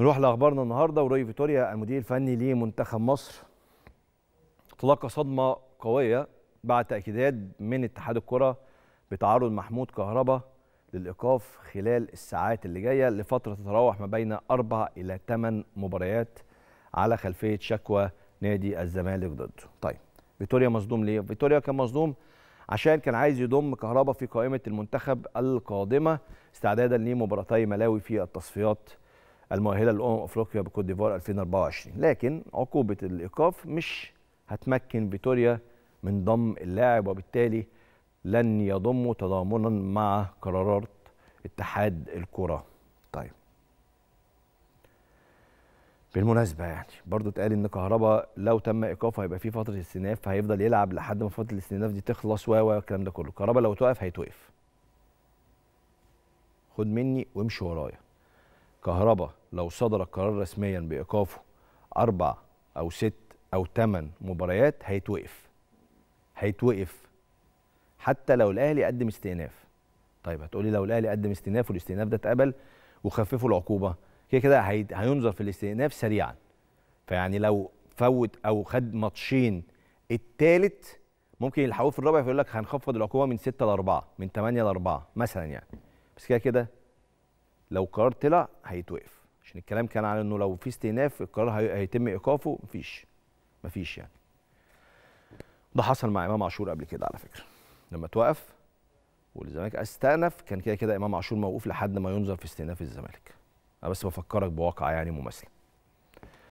نروح لاخبارنا النهارده وروي فيتوريا المدير الفني لمنتخب مصر تلقى صدمه قويه بعد تاكيدات من اتحاد الكره بتعرض محمود كهربا للايقاف خلال الساعات اللي جايه لفتره تتراوح ما بين اربع الى ثمان مباريات على خلفيه شكوى نادي الزمالك ضده. طيب فيتوريا مصدوم ليه؟ فيتوريا كان مصدوم عشان كان عايز يضم كهربا في قائمه المنتخب القادمه استعدادا لمباراتي ملاوي في التصفيات المؤهله لامم افريقيا بكوت ديفوار 2024 لكن عقوبه الايقاف مش هتمكن فيتوريا من ضم اللاعب وبالتالي لن يضمه تضامنا مع قرارات اتحاد الكره طيب بالمناسبه يعني برضه اتقال ان كهربا لو تم ايقافه هيبقى في فتره استئناف فهيفضل يلعب لحد ما فتره الاستئناف دي تخلص و الكلام ده كله كهربا لو توقف هيتوقف خد مني وامشي ورايا كهربا لو صدر قرار رسميا بايقافه اربع او ست او ثمان مباريات هيتوقف هيتوقف حتى لو الاهلي قدم استئناف طيب هتقولي لو الاهلي قدم استئناف والاستئناف ده اتقبل وخففوا العقوبه كده كده هينظر في الاستئناف سريعا فيعني لو فوت او خد ماتشين التالت ممكن يلحقوه في الرابع فيقول لك هنخفض العقوبه من 6 ل 4 من 8 ل 4 مثلا يعني بس كده كده لو قرار طلع هيتوقف عشان الكلام كان على انه لو في استئناف القرار هيتم ايقافه مفيش مفيش يعني ده حصل مع امام عاشور قبل كده على فكره لما توقف والزمالك استأنف كان كده كده امام عاشور موقوف لحد ما ينظر في استئناف الزمالك انا بس بفكرك بواقعه يعني مماثله